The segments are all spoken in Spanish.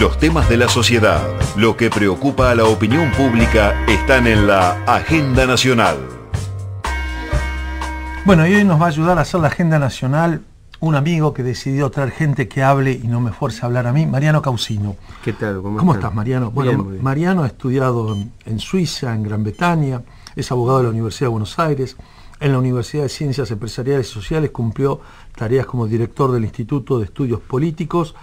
Los temas de la sociedad, lo que preocupa a la opinión pública, están en la Agenda Nacional. Bueno, y hoy nos va a ayudar a hacer la Agenda Nacional un amigo que decidió traer gente que hable y no me force a hablar a mí, Mariano Causino. ¿Qué tal? ¿Cómo, estás, Mariano? Bueno, Mariano ha estudiado en, en Suiza, en Gran Bretaña, es abogado de la Universidad de Buenos Aires, en la Universidad de Ciencias Empresariales y Sociales cumplió tareas como director del Instituto de Estudios Políticos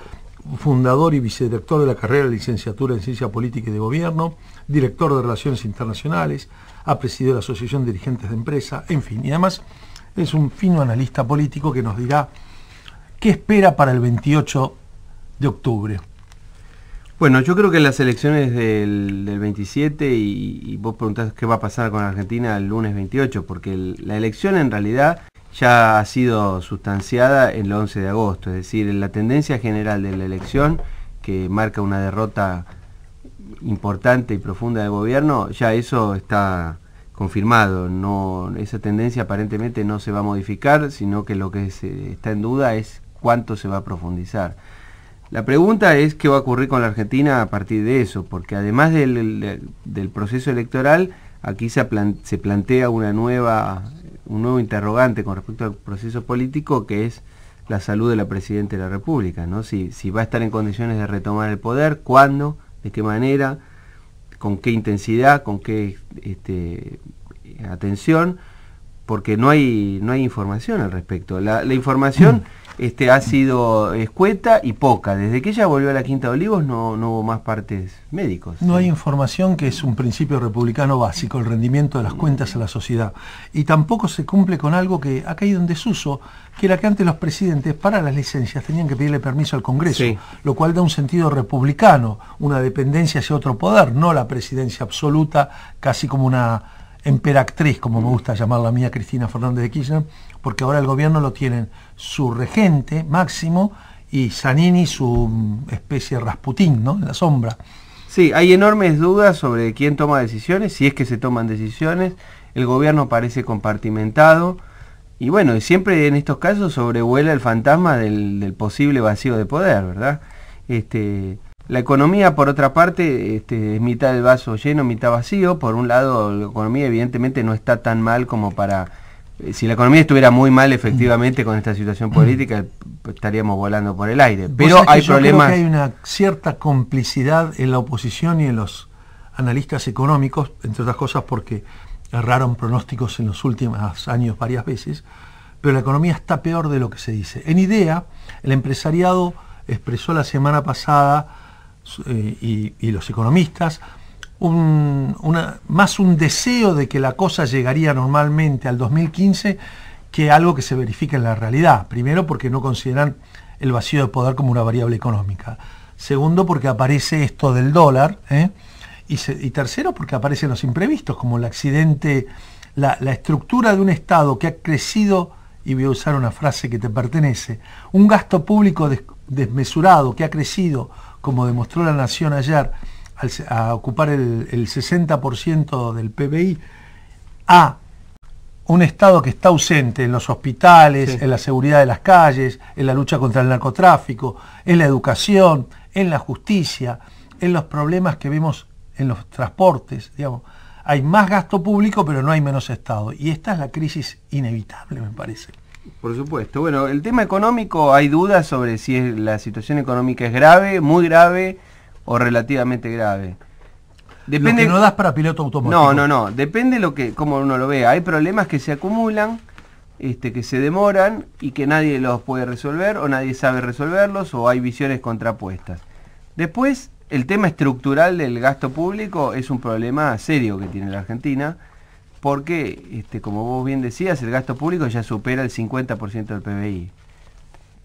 fundador y vicedirector de la carrera de licenciatura en Ciencia Política y de Gobierno, director de Relaciones Internacionales, ha presidido la Asociación de Dirigentes de Empresa, en fin, y además es un fino analista político que nos dirá qué espera para el 28 de octubre. Bueno, yo creo que las elecciones del, 27 y, vos preguntás qué va a pasar con Argentina el lunes 28, porque la elección en realidad ya ha sido sustanciada el 11 de agosto, es decir, en la tendencia general de la elección que marca una derrota importante y profunda del gobierno, ya eso está confirmado, no, esa tendencia aparentemente no se va a modificar, sino que lo que está en duda es cuánto se va a profundizar. La pregunta es qué va a ocurrir con la Argentina a partir de eso, porque además del, proceso electoral, aquí se plantea una nueva un nuevo interrogante con respecto al proceso político que es la salud de la Presidenta de la República, ¿no? Si, va a estar en condiciones de retomar el poder, cuándo, de qué manera, con qué intensidad, con qué este, atención, porque no hay, no hay información al respecto. la información... Este, ha sido escueta y poca. Desde que ella volvió a la Quinta de Olivos no, no hubo más partes médicos. No hay información que es un principio republicano básico, el rendimiento de las cuentas a la sociedad. Y tampoco se cumple con algo que ha caído en desuso, que era que antes los presidentes para las licencias tenían que pedirle permiso al Congreso, lo cual da un sentido republicano, una dependencia hacia otro poder, no la presidencia absoluta, casi como una emperatriz, como me gusta llamarla mía, Cristina Fernández de Kirchner, porque ahora el gobierno lo tienen su regente máximo y Zanini su mm, especie de Rasputín, ¿no? En la sombra. Sí, hay enormes dudas sobre quién toma decisiones, si es que se toman decisiones. El gobierno parece compartimentado. Y bueno, siempre en estos casos sobrevuela el fantasma del, del posible vacío de poder, ¿verdad? Este, la economía, por otra parte, este, es mitad del vaso lleno, mitad vacío. Por un lado, la economía evidentemente no está tan mal como para... Eh, si la economía estuviera muy mal, efectivamente, con esta situación política, pues, estaríamos volando por el aire. Pero hay problemas... hay una cierta complicidad en la oposición y en los analistas económicos, entre otras cosas porque erraron pronósticos en los últimos años varias veces, pero la economía está peor de lo que se dice. En idea, el empresariado expresó la semana pasada eh, y, los economistas, más un deseo de que la cosa llegaría normalmente al 2015 que algo que se verifica en la realidad. Primero, porque no consideran el vacío de poder como una variable económica. Segundo, porque aparece esto del dólar. ¿eh? Y, tercero, porque aparecen los imprevistos, como el accidente, la, estructura de un Estado que ha crecido, y voy a usar una frase que te pertenece, un gasto público desmesurado que ha crecido como demostró la Nación ayer, a ocupar el, 60% del PBI, a un Estado que está ausente en los hospitales, en la seguridad de las calles, en la lucha contra el narcotráfico, en la educación, en la justicia, en los problemas que vemos en los transportes, digamos. Hay más gasto público, pero no hay menos Estado. Y esta es la crisis inevitable, me parece. Por supuesto. Bueno, el tema económico, hay dudas sobre si la situación económica es grave, muy grave o relativamente grave. Depende, lo que no das para piloto automático. No, no, no. Depende lo que, como uno lo vea. Hay problemas que se acumulan, este, que se demoran y que nadie los puede resolver o nadie sabe resolverlos o hay visiones contrapuestas. Después, el tema estructural del gasto público es un problema serio que tiene la Argentina porque, este, como vos bien decías, el gasto público ya supera el 50% del PBI.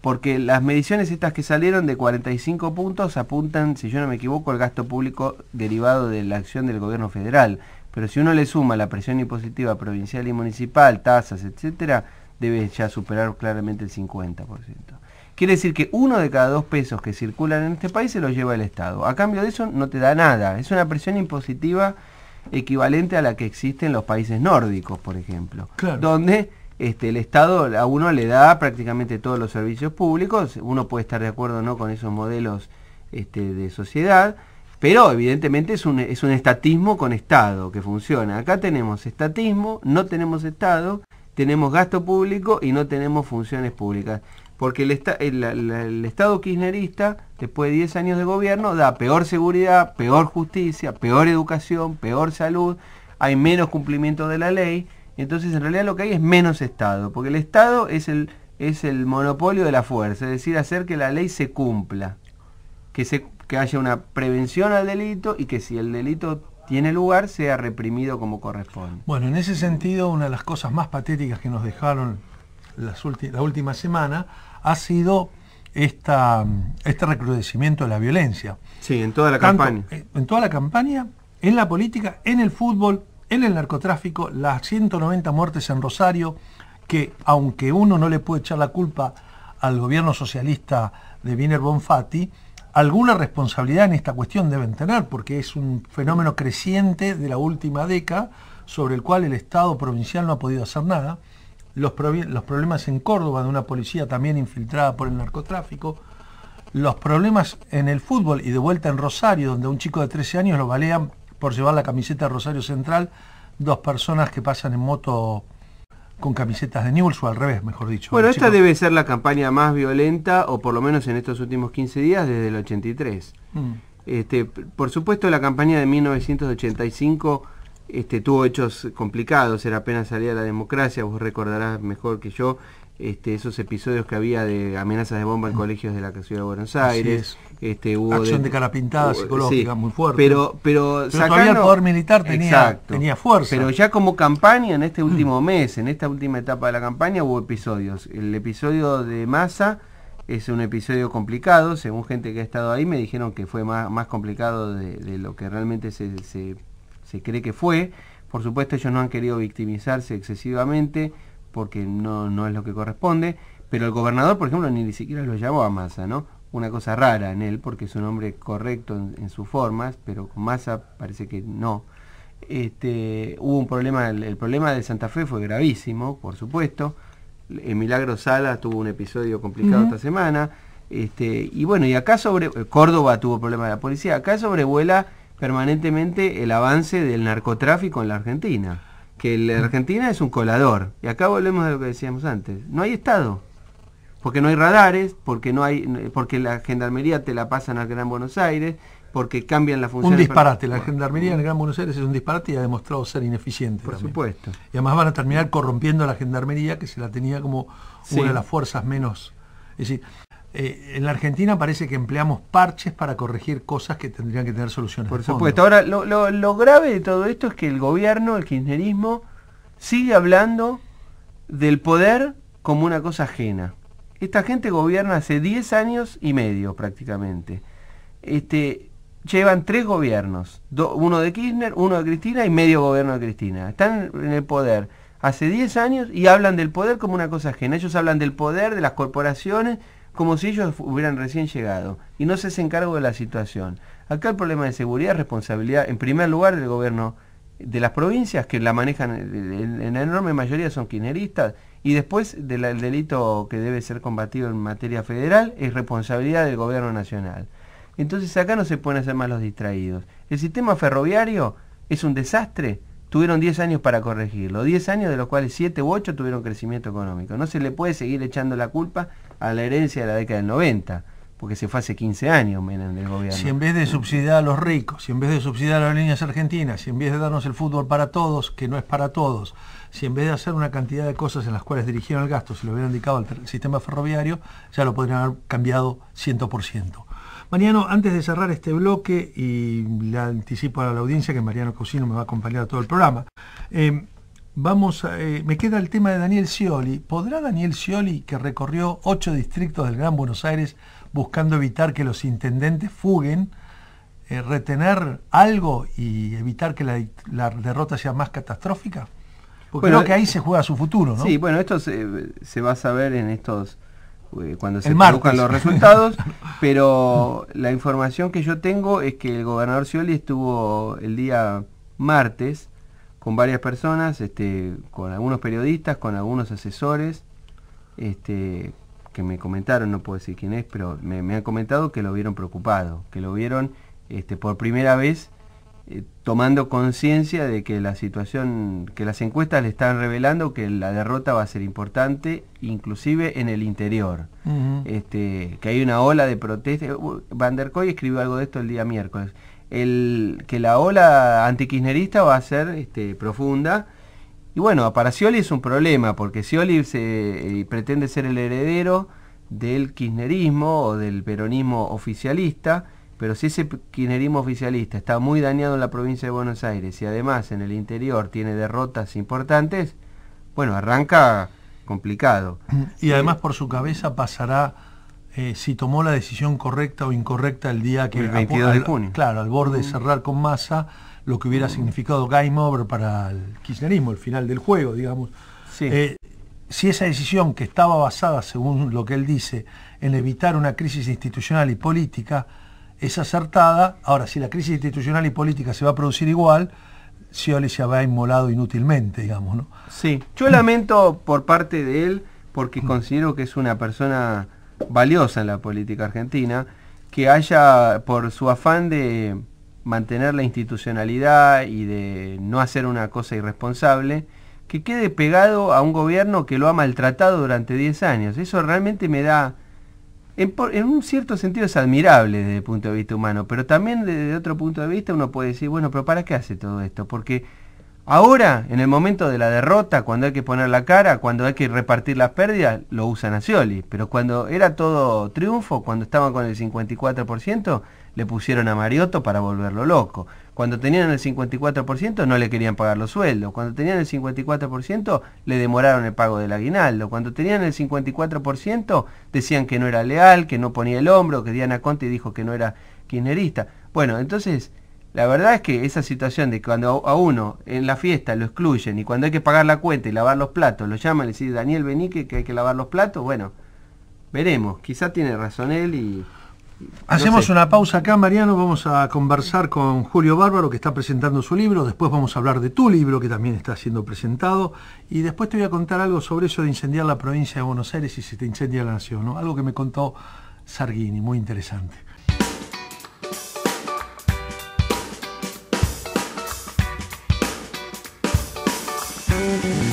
Porque las mediciones estas que salieron de 45 puntos apuntan, si yo no me equivoco, al gasto público derivado de la acción del gobierno federal. Pero si uno le suma la presión impositiva provincial y municipal, tasas, etcétera, debe ya superar claramente el 50%. Quiere decir que uno de cada dos pesos que circulan en este país se lo lleva el Estado. A cambio de eso no te da nada. Es una presión impositiva equivalente a la que existe en los países nórdicos, por ejemplo, donde este, el Estado a uno le da prácticamente todos los servicios públicos, uno puede estar de acuerdo o no con esos modelos este, de sociedad, pero evidentemente es un, es un estatismo con Estado que funciona. Acá tenemos estatismo, no tenemos Estado, tenemos gasto público y no tenemos funciones públicas porque el, Estado kirchnerista, después de 10 años de gobierno, da peor seguridad, peor justicia, peor educación, peor salud, hay menos cumplimiento de la ley, entonces en realidad lo que hay es menos Estado, porque el Estado es el, es el monopolio de la fuerza, es decir, hacer que la ley se cumpla, que, se, que haya una prevención al delito y que si el delito tiene lugar sea reprimido como corresponde. Bueno, en ese sentido, una de las cosas más patéticas que nos dejaron la última semana ha sido esta, este recrudecimiento de la violencia. Sí, en toda la campaña. En toda la campaña, en la política, en el fútbol, en el narcotráfico, las 190 muertes en Rosario, que aunque uno no le puede echar la culpa al gobierno socialista de Wiener Bonfatti, alguna responsabilidad en esta cuestión deben tener, porque es un fenómeno creciente de la última década sobre el cual el Estado provincial no ha podido hacer nada los, los problemas en Córdoba de una policía también infiltrada por el narcotráfico, los problemas en el fútbol y de vuelta en Rosario, donde un chico de 13 años lo balean por llevar la camiseta de Rosario Central, dos personas que pasan en moto con camisetas de Newell's o al revés, mejor dicho. Bueno, esta debe ser la campaña más violenta, o por lo menos en estos últimos 15 días, desde el 83. Mm. Este, por supuesto, la campaña de 1985 este, tuvo hechos complicados, era apenas salía la democracia, vos recordarás mejor que yo este, esos episodios que había de amenazas de bomba en colegios de la ciudad de Buenos Aires. Este, Acción de, cara pintada psicológica muy fuerte. Pero, pero, el poder militar tenía, tenía fuerza. Pero ya como campaña, en este mm. último mes, en esta última etapa de la campaña, hubo episodios. El episodio de masa es un episodio complicado, según gente que ha estado ahí, me dijeron que fue más, complicado de, lo que realmente se se cree que fue. Por supuesto ellos no han querido victimizarse excesivamente porque no, no es lo que corresponde, pero el gobernador, por ejemplo, ni siquiera lo llamó a Massa, ¿no? Una cosa rara en él, porque es un hombre correcto en, sus formas, pero con Massa parece que no. Este, hubo un problema, el, problema de Santa Fe fue gravísimo, por supuesto. en eh, Milagro Sala tuvo un episodio complicado esta semana. Este, y bueno, y acá sobre. Córdoba tuvo problemas de la policía. Acá sobrevuela permanentemente el avance del narcotráfico en la Argentina. Que la Argentina es un colador. Y acá volvemos a lo que decíamos antes. No hay Estado. Porque no hay radares, porque no hay, porque la gendarmería te la pasan al Gran Buenos Aires, porque cambian la función. Un disparate. La Gendarmería en el Gran Buenos Aires es un disparate y ha demostrado ser ineficiente. Por supuesto. Y además van a terminar corrompiendo a la Gendarmería, que se la tenía como una de las fuerzas menos. Eh, en la Argentina parece que empleamos parches para corregir cosas que tendrían que tener soluciones. Por supuesto. Ahora, lo, grave de todo esto es que el gobierno, el kirchnerismo, sigue hablando del poder como una cosa ajena. Esta gente gobierna hace 10 años y medio prácticamente. Este, llevan tres gobiernos, uno de Kirchner, uno de Cristina y medio gobierno de Cristina. Están en el poder hace 10 años y hablan del poder como una cosa ajena. Ellos hablan del poder, de las corporaciones, como si ellos hubieran recién llegado y no se hacen cargo de la situación. Acá el problema de seguridad es responsabilidad, en primer lugar, del gobierno de las provincias, que la manejan eh, en la enorme mayoría son quineristas... y después del delito que debe ser combatido en materia federal es responsabilidad del gobierno nacional. Entonces acá no se pueden hacer más los distraídos. El sistema ferroviario es un desastre, tuvieron 10 años para corregirlo, 10 años de los cuales 7 u 8 tuvieron crecimiento económico. No se le puede seguir echando la culpa a la herencia de la década del 90 porque se fue hace 15 años Menem del gobierno. Si en vez de subsidiar a los ricos, si en vez de subsidiar a las líneas argentinas, si en vez de darnos el fútbol para todos, que no es para todos, si en vez de hacer una cantidad de cosas en las cuales dirigieron el gasto, se lo hubieran indicado al sistema ferroviario, ya lo podrían haber cambiado 100%. Mariano, antes de cerrar este bloque, y le anticipo a la audiencia que Mariano Cocino me va a acompañar a todo el programa, eh, Vamos, eh, me queda el tema de Daniel Scioli. ¿Podrá Daniel Scioli, que recorrió ocho distritos del Gran Buenos Aires buscando evitar que los intendentes fuguen, eh, retener algo y evitar que la, derrota sea más catastrófica? Porque creo que ahí eh, se juega su futuro, ¿no? Sí, bueno, esto se, va a saber en estos cuando se buscan los resultados, pero la información que yo tengo es que el gobernador Scioli estuvo el día martes con varias personas, este, con algunos periodistas, con algunos asesores, este, que me comentaron, no puedo decir quién es, pero me, han comentado que lo vieron preocupado, que lo vieron este, por primera vez eh, tomando conciencia de que la situación, que las encuestas le están revelando que la derrota va a ser importante, inclusive en el interior. este, que hay una ola de protesta. Van der Koy escribió algo de esto el día miércoles el, que la ola antikirchnerista va a ser este, profunda. Y bueno, para Scioli es un problema, porque Scioli eh, pretende ser el heredero del kirchnerismo o del peronismo oficialista, pero si ese kirchnerismo oficialista está muy dañado en la provincia de Buenos Aires y además en el interior tiene derrotas importantes, bueno, arranca complicado. Y además por su cabeza pasará eh, si tomó la decisión correcta o incorrecta el día que... El 22 de junio. Claro, al borde de mm. cerrar con masa lo que hubiera mm. significado game over para el kirchnerismo, el final del juego, digamos. Eh, si esa decisión que estaba basada, según lo que él dice, en evitar una crisis institucional y política, es acertada, ahora si la crisis institucional y política se va a producir igual, Scioli se habrá inmolado inútilmente, digamos, ¿no? Sí, yo lamento por parte de él, porque mm. considero que es una persona valiosa en la política argentina, que haya, por su afán de mantener la institucionalidad y de no hacer una cosa irresponsable, que quede pegado a un gobierno que lo ha maltratado durante 10 años. Eso realmente me da, en, en, un cierto sentido es admirable desde el punto de vista humano, pero también desde otro punto de vista uno puede decir, bueno, pero ¿para qué hace todo esto? Porque Ahora, en el momento de la derrota, cuando hay que poner la cara, cuando hay que repartir las pérdidas, lo usan a Nacioli. Pero cuando era todo triunfo, cuando estaban con el 54%, le pusieron a Mariotto para volverlo loco. Cuando tenían el 54% no le querían pagar los sueldos. Cuando tenían el 54% le demoraron el pago del aguinaldo. Cuando tenían el 54% decían que no era leal, que no ponía el hombro, que Diana Conte dijo que no era kirchnerista. Bueno, entonces la verdad es que esa situación de cuando a uno en la fiesta lo excluyen y cuando hay que pagar la cuenta y lavar los platos, lo llaman y dicen, Daniel, Benique que, hay que lavar los platos, bueno, veremos. quizás tiene razón él y... Hacemos una pausa acá, Mariano. Vamos a conversar con Julio Bárbaro, que está presentando su libro. Después vamos a hablar de tu libro, que también está siendo presentado. Y después te voy a contar algo sobre eso de incendiar la provincia de Buenos Aires y si te incendia la nación. ¿no? Algo que me contó Sargini, muy interesante. thank you